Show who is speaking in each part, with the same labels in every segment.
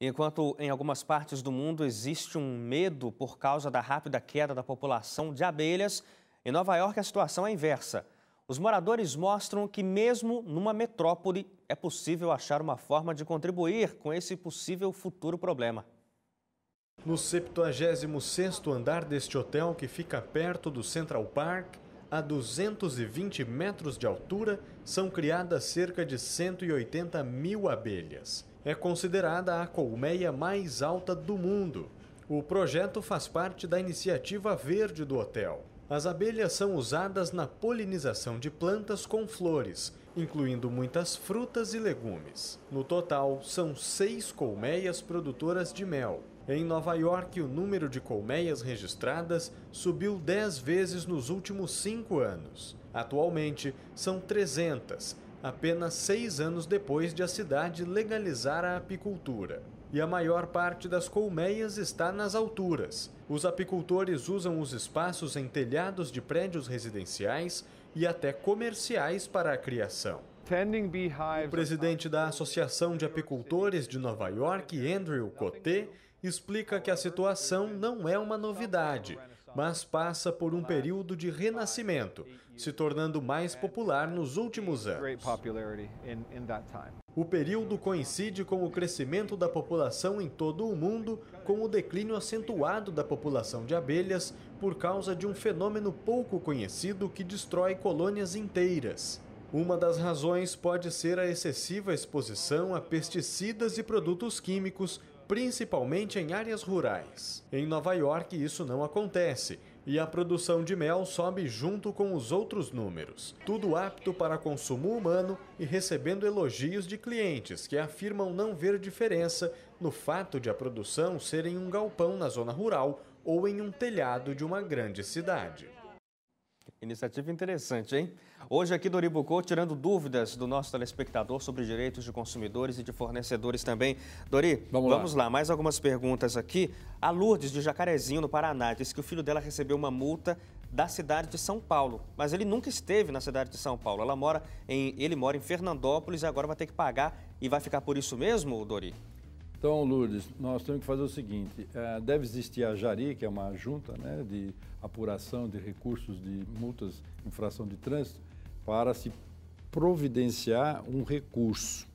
Speaker 1: Enquanto em algumas partes do mundo existe um medo por causa da rápida queda da população de abelhas, em Nova York a situação é inversa. Os moradores mostram que, mesmo numa metrópole, é possível achar uma forma de contribuir com esse possível
Speaker 2: futuro problema. No 76 andar deste hotel, que fica perto do Central Park, a 220 metros de altura, são criadas cerca de 180 mil abelhas. É considerada a colmeia mais alta do mundo. O projeto faz parte da iniciativa verde do hotel. As abelhas são usadas na polinização de plantas com flores, incluindo muitas frutas e legumes. No total, são seis colmeias produtoras de mel. Em Nova York, o número de colmeias registradas subiu 10 vezes nos últimos cinco anos. Atualmente, são 300, apenas seis anos depois de a cidade legalizar a apicultura e a maior parte das colmeias está nas alturas. Os apicultores usam os espaços em telhados de prédios residenciais e até comerciais para a criação. O presidente da Associação de Apicultores de Nova York, Andrew Coté, explica que a situação não é uma novidade mas passa por um período de renascimento, se tornando mais popular nos últimos anos. O período coincide com o crescimento da população em todo o mundo, com o declínio acentuado da população de abelhas por causa de um fenômeno pouco conhecido que destrói colônias inteiras. Uma das razões pode ser a excessiva exposição a pesticidas e produtos químicos principalmente em áreas rurais. Em Nova York, isso não acontece e a produção de mel sobe junto com os outros números, tudo apto para consumo humano e recebendo elogios de clientes que afirmam não ver diferença no fato de a produção ser em um galpão na zona rural ou em um telhado de uma grande cidade. Iniciativa interessante, hein? Hoje aqui do Oribocô, tirando
Speaker 1: dúvidas do nosso telespectador sobre direitos de consumidores e de fornecedores também. Dori, vamos, vamos lá. lá. mais algumas perguntas aqui. A Lourdes, de Jacarezinho, no Paraná, disse que o filho dela recebeu uma multa da cidade de São Paulo, mas ele nunca esteve na cidade de São Paulo. Ela mora em, ele mora em Fernandópolis e agora vai ter que pagar e vai ficar por isso mesmo, Dori?
Speaker 3: Então, Lourdes, nós temos que fazer o seguinte: é, deve existir a JARI, que é uma junta né, de apuração de recursos de multas, infração de trânsito, para se providenciar um recurso.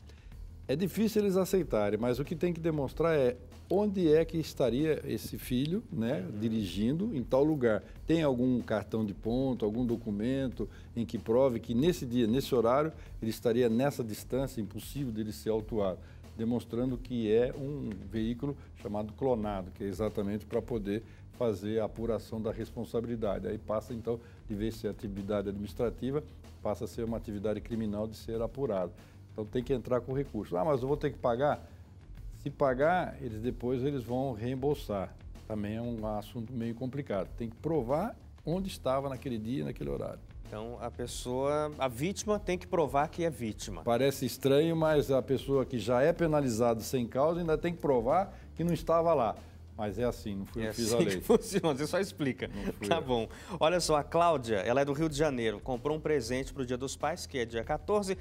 Speaker 3: É difícil eles aceitarem, mas o que tem que demonstrar é onde é que estaria esse filho, né, uhum. dirigindo em tal lugar. Tem algum cartão de ponto, algum documento em que prove que nesse dia, nesse horário, ele estaria nessa distância impossível dele ser autuado demonstrando que é um veículo chamado clonado, que é exatamente para poder fazer a apuração da responsabilidade. Aí passa, então, de vez ser atividade administrativa, passa a ser uma atividade criminal de ser apurada. Então tem que entrar com recurso. Ah, mas eu vou ter que pagar? Se pagar, eles depois eles vão reembolsar. Também é um assunto meio complicado. Tem que provar onde estava naquele dia e naquele horário. Então a pessoa, a vítima tem que provar que é vítima. Parece estranho, mas a pessoa que já é penalizada sem causa ainda tem que provar que não estava lá. Mas é assim, não fui é eu fiz assim a lei. Que
Speaker 1: funciona, você só explica. Tá bom. Olha só, a Cláudia, ela é do Rio de Janeiro, comprou um presente para o Dia dos Pais, que é dia 14,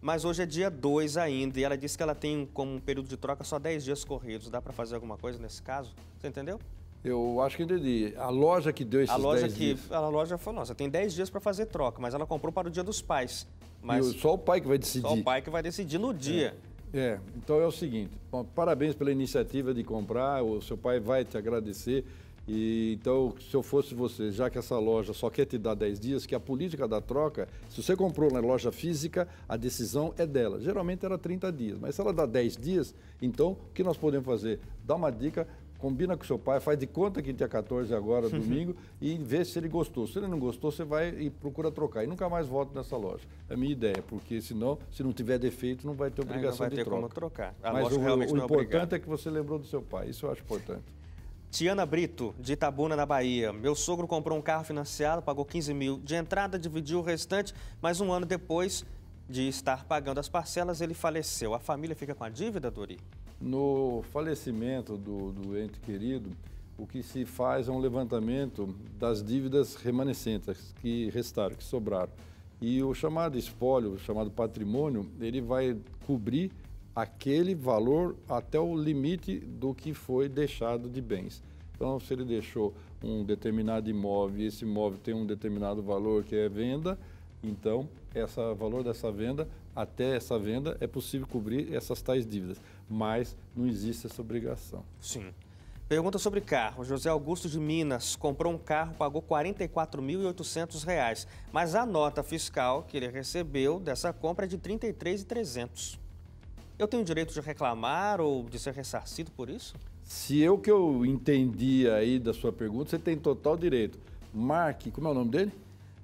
Speaker 1: mas hoje é dia 2 ainda, e ela disse que ela tem como um período de troca só 10 dias corridos. Dá para fazer alguma coisa nesse caso? Você entendeu?
Speaker 3: Eu acho que entendi. A loja que deu esses a loja 10 que, dias.
Speaker 1: A loja falou, nossa, tem 10 dias para fazer troca, mas ela comprou para o dia dos pais. Mas e só o pai que vai decidir. Só o pai que vai decidir no dia.
Speaker 3: É, é. então é o seguinte, bom, parabéns pela iniciativa de comprar, o seu pai vai te agradecer. E, então, se eu fosse você, já que essa loja só quer te dar 10 dias, que a política da troca, se você comprou na loja física, a decisão é dela. Geralmente era 30 dias, mas se ela dá 10 dias, então o que nós podemos fazer? Dá uma dica combina com seu pai, faz de conta que dia 14 agora, uhum. domingo, e vê se ele gostou. Se ele não gostou, você vai e procura trocar. E nunca mais volta nessa loja. É a minha ideia, porque senão, se não tiver defeito, não vai ter obrigação é, não vai ter troca. como trocar. A Mas o, o é importante é que você lembrou do seu pai. Isso eu acho importante.
Speaker 1: Tiana Brito, de Itabuna, na Bahia. Meu sogro comprou um carro financiado, pagou 15 mil de entrada, dividiu o restante, mas um ano depois de estar pagando as parcelas, ele faleceu. A família fica com a dívida, Dori?
Speaker 3: No falecimento do, do ente querido, o que se faz é um levantamento das dívidas remanescentes que restaram, que sobraram. E o chamado espólio, o chamado patrimônio, ele vai cobrir aquele valor até o limite do que foi deixado de bens. Então, se ele deixou um determinado imóvel e esse imóvel tem um determinado valor que é venda, então, esse valor dessa venda, até essa venda, é possível cobrir essas tais dívidas, mas não existe essa obrigação. Sim. Pergunta sobre carro. José Augusto de Minas comprou um carro, pagou
Speaker 1: R$ 44.800, mas a nota fiscal que ele recebeu dessa compra é de R$ 33.300. Eu tenho o direito de reclamar ou de ser ressarcido por isso?
Speaker 3: Se eu que eu entendi aí da sua pergunta, você tem total direito. Marque, como é o nome dele?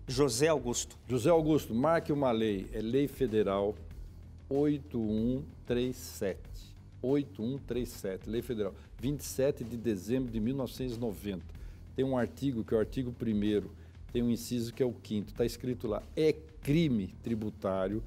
Speaker 3: José Augusto. José Augusto, marque uma lei, é Lei Federal 8137. 8137, Lei Federal, 27 de dezembro de 1990. Tem um artigo que é o artigo 1 tem um inciso que é o quinto, está escrito lá, é crime tributário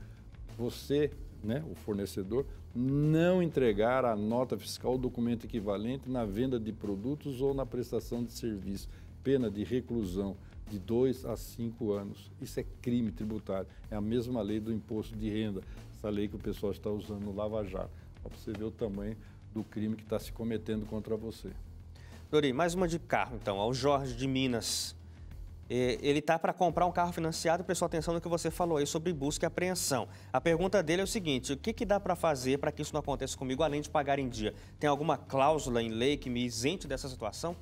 Speaker 3: você, né, o fornecedor, não entregar a nota fiscal ou documento equivalente na venda de produtos ou na prestação de serviço, pena de reclusão de 2 a 5 anos. Isso é crime tributário. É a mesma lei do imposto de renda, essa lei que o pessoal está usando no Lava Jato. Para você ver o tamanho do crime que está se cometendo contra você. Dori, mais uma de carro, então, ao Jorge de Minas.
Speaker 1: É, ele está para comprar um carro financiado, prestou atenção no que você falou aí sobre busca e apreensão. A pergunta dele é o seguinte: o que, que dá para fazer para que isso não aconteça comigo, além de pagar em dia? Tem alguma cláusula
Speaker 3: em lei que me isente dessa situação?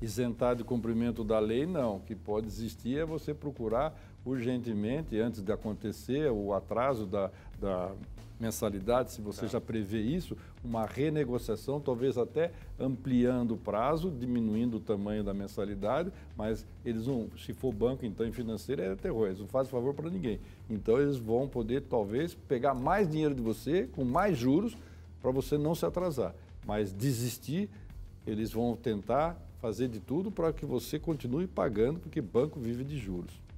Speaker 3: isentar de cumprimento da lei, não. O que pode existir é você procurar urgentemente, antes de acontecer o atraso da, da mensalidade, se você tá. já prevê isso, uma renegociação, talvez até ampliando o prazo, diminuindo o tamanho da mensalidade, mas eles não, se for banco, então em financeiro é terror, eles não fazem favor para ninguém. Então eles vão poder talvez pegar mais dinheiro de você, com mais juros, para você não se atrasar. Mas desistir, eles vão tentar fazer de tudo para que você continue pagando, porque banco vive de juros.